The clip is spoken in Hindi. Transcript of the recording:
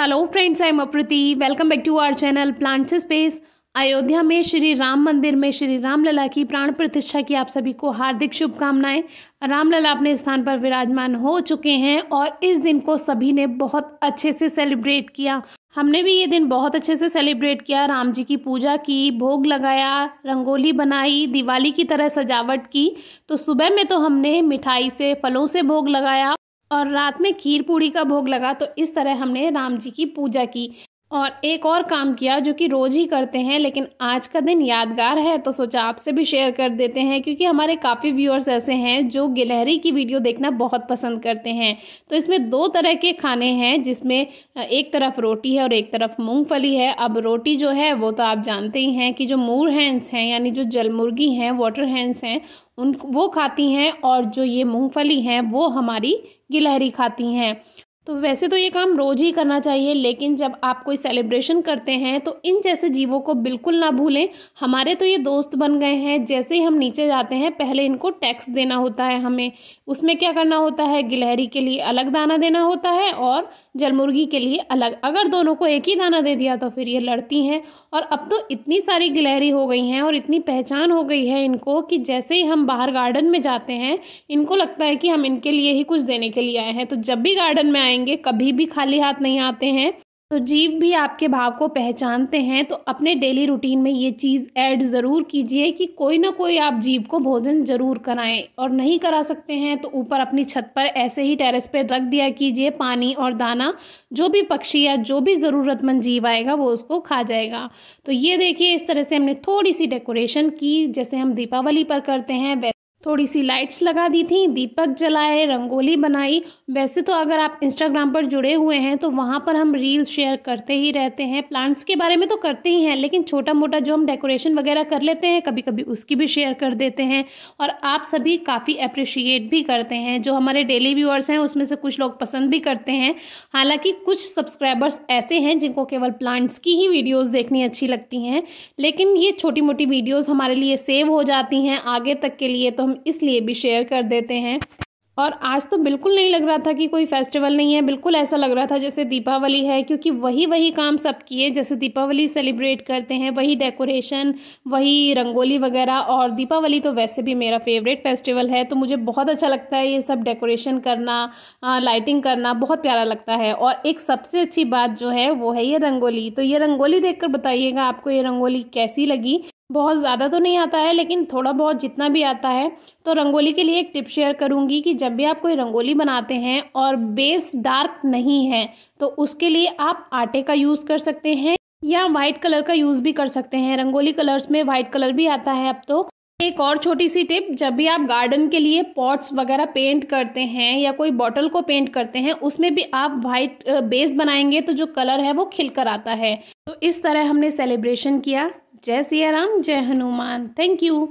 hello friends I am Aprati welcome back to our channel plants space Ayodhya में श्री राम मंदिर में श्री रामलला की प्राण प्रतिष्ठा की आप सभी को हार्दिक शुभकामनाएं रामलला अपने स्थान पर विराजमान हो चुके हैं और इस दिन को सभी ने बहुत अच्छे से सेलिब्रेट किया हमने भी ये दिन बहुत अच्छे से सेलिब्रेट किया राम जी की पूजा की भोग लगाया रंगोली बनाई दिवाली की तरह सजावट की तो सुबह में तो हमने मिठाई से फलों से भोग लगाया और रात में खीर पूड़ी का भोग लगा तो इस तरह हमने राम जी की पूजा की और एक और काम किया जो कि रोज़ ही करते हैं लेकिन आज का दिन यादगार है तो सोचा आपसे भी शेयर कर देते हैं क्योंकि हमारे काफ़ी व्यूअर्स ऐसे हैं जो गिलहरी की वीडियो देखना बहुत पसंद करते हैं तो इसमें दो तरह के खाने हैं जिसमें एक तरफ रोटी है और एक तरफ मूंगफली है अब रोटी जो है वो तो आप जानते ही हैं कि जो मूर हैंस हैं यानी जो जलमुर्गी हैं वाटर हैंस हैं उन वो खाती हैं और जो ये मूँगफली हैं वो हमारी गिलहरी खाती हैं तो वैसे तो ये काम रोज ही करना चाहिए लेकिन जब आप कोई सेलिब्रेशन करते हैं तो इन जैसे जीवों को बिल्कुल ना भूलें हमारे तो ये दोस्त बन गए हैं जैसे ही हम नीचे जाते हैं पहले इनको टैक्स देना होता है हमें उसमें क्या करना होता है गिलहरी के लिए अलग दाना देना होता है और जलमुर्गी के लिए अलग अगर दोनों को एक ही दाना दे दिया तो फिर ये लड़ती हैं और अब तो इतनी सारी गिलहरी हो गई हैं और इतनी पहचान हो गई है इनको कि जैसे ही हम बाहर गार्डन में जाते हैं इनको लगता है कि हम इनके लिए ही कुछ देने के लिए आए हैं तो जब भी गार्डन में आएंगे कभी भी खाली हाथ नहीं आते हैं तो जीव भी आपके भाव को पहचानते हैं तो अपने डेली रूटीन में ये चीज़ ऐड ज़रूर कीजिए कि कोई ना कोई आप जीव को भोजन ज़रूर कराएं और नहीं करा सकते हैं तो ऊपर अपनी छत पर ऐसे ही टेरेस पर रख दिया कीजिए पानी और दाना जो भी पक्षी या जो भी ज़रूरतमंद जीव आएगा वो उसको खा जाएगा तो ये देखिए इस तरह से हमने थोड़ी सी डेकोरेशन की जैसे हम दीपावली पर करते हैं थोड़ी सी लाइट्स लगा दी थी दीपक जलाए रंगोली बनाई वैसे तो अगर आप इंस्टाग्राम पर जुड़े हुए हैं तो वहाँ पर हम रील्स शेयर करते ही रहते हैं प्लांट्स के बारे में तो करते ही हैं लेकिन छोटा मोटा जो हम डेकोरेशन वगैरह कर लेते हैं कभी कभी उसकी भी शेयर कर देते हैं और आप सभी काफ़ी अप्रिशिएट भी करते हैं जो हमारे डेली व्यूअर्स हैं उसमें से कुछ लोग पसंद भी करते हैं हालाँकि कुछ सब्सक्राइबर्स ऐसे हैं जिनको केवल प्लांट्स की ही वीडियोज़ देखनी अच्छी लगती हैं लेकिन ये छोटी मोटी वीडियोज़ हमारे लिए सेव हो जाती हैं आगे तक के लिए तो हम इसलिए भी शेयर कर देते हैं और आज तो बिल्कुल नहीं लग रहा था कि कोई फेस्टिवल नहीं है बिल्कुल ऐसा लग रहा था जैसे दीपावली है क्योंकि वही वही काम सब किए जैसे दीपावली सेलिब्रेट करते हैं वही डेकोरेशन वही रंगोली वगैरह और दीपावली तो वैसे भी मेरा फेवरेट फेस्टिवल है तो मुझे बहुत अच्छा लगता है ये सब डेकोरेशन करना लाइटिंग करना बहुत प्यारा लगता है और एक सबसे अच्छी बात जो है वो है ये रंगोली तो ये रंगोली देख बताइएगा आपको ये रंगोली कैसी लगी बहुत ज़्यादा तो नहीं आता है लेकिन थोड़ा बहुत जितना भी आता है तो रंगोली के लिए एक टिप शेयर करूँगी कि जब भी आप कोई रंगोली बनाते हैं और बेस डार्क नहीं है तो उसके लिए आप आटे का यूज़ कर सकते हैं या वाइट कलर का यूज़ भी कर सकते हैं रंगोली कलर्स में वाइट कलर भी आता है अब तो एक और छोटी सी टिप जब भी आप गार्डन के लिए पॉट्स वगैरह पेंट करते हैं या कोई बॉटल को पेंट करते हैं उसमें भी आप वाइट बेस बनाएंगे तो जो कलर है वो खिलकर आता है तो इस तरह हमने सेलिब्रेशन किया जय सिया राम जय हनुमान थैंक यू